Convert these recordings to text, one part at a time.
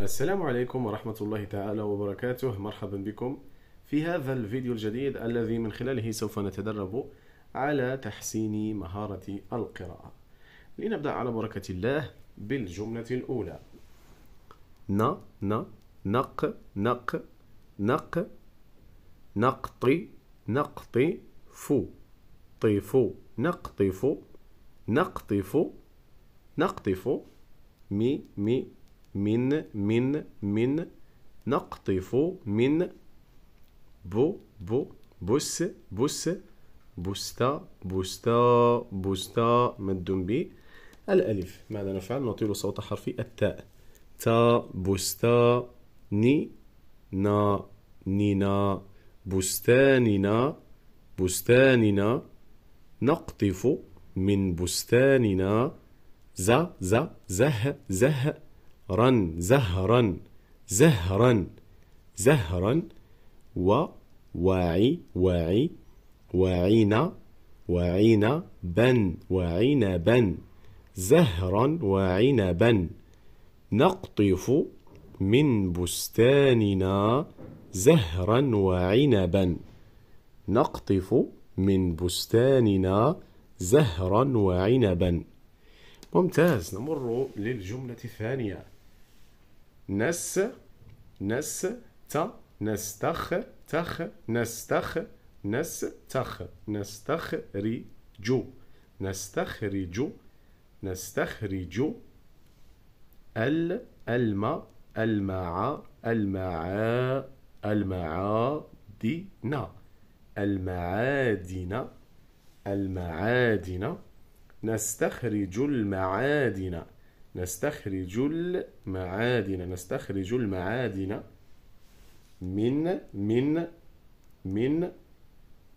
السلام عليكم ورحمة الله تعالى وبركاته مرحبا بكم في هذا الفيديو الجديد الذي من خلاله سوف نتدرب على تحسين مهارة القراءة لنبدأ على بركة الله بالجملة الأولى ن ن نق نق نق نقطي نقطي فو طيفو نقطف نقطف نقطف مي مي من من من نقطف من بو بو بس بس بستا بستا بستا مد ب الألف ماذا نفعل؟ نطيل صوت حرف التاء تا بستا ني نا نينا بستاننا بستاننا نقطف من بستاننا ز ز زه زه رن زهرا زهرا زهرا و واعي واعي واعينا واعينا بن وعينا بن زهرا وعنبا نقطف من بستاننا زهرا وعنبا نقطف من بستاننا زهرا وعنبا ممتاز نمر للجملة الثانية نس نس ت نستخ تخ نستخ نستخ نستخرج نستخرج نستخرج ال الماء المع المعا المعادن المعادن المعادن نستخرج المعادن نستخرج المعادن نستخرج المعادن من من من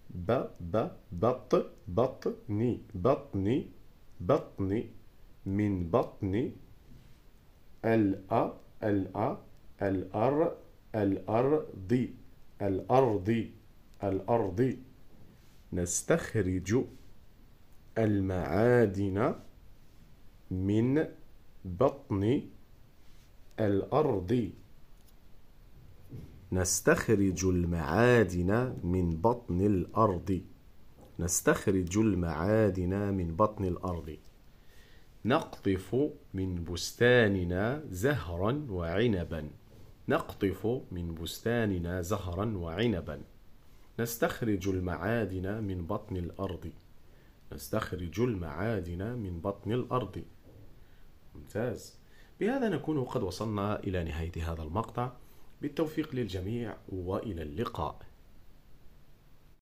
ب ب بط بطني بطني بطني من بطني الأ الأ الأر الأرض الأرض الأرض نستخرج المعادن من بطن الأرض نستخرج المعادن من بطن الأرض نستخرج المعادن من بطن الأرض نقطف من بستاننا زهرا وعنبا نقطف من بستاننا زهرا وعنبا نستخرج المعادن من بطن الأرض نستخرج المعادن من بطن الأرض ممتاز بهذا نكون قد وصلنا إلى نهاية هذا المقطع بالتوفيق للجميع وإلى اللقاء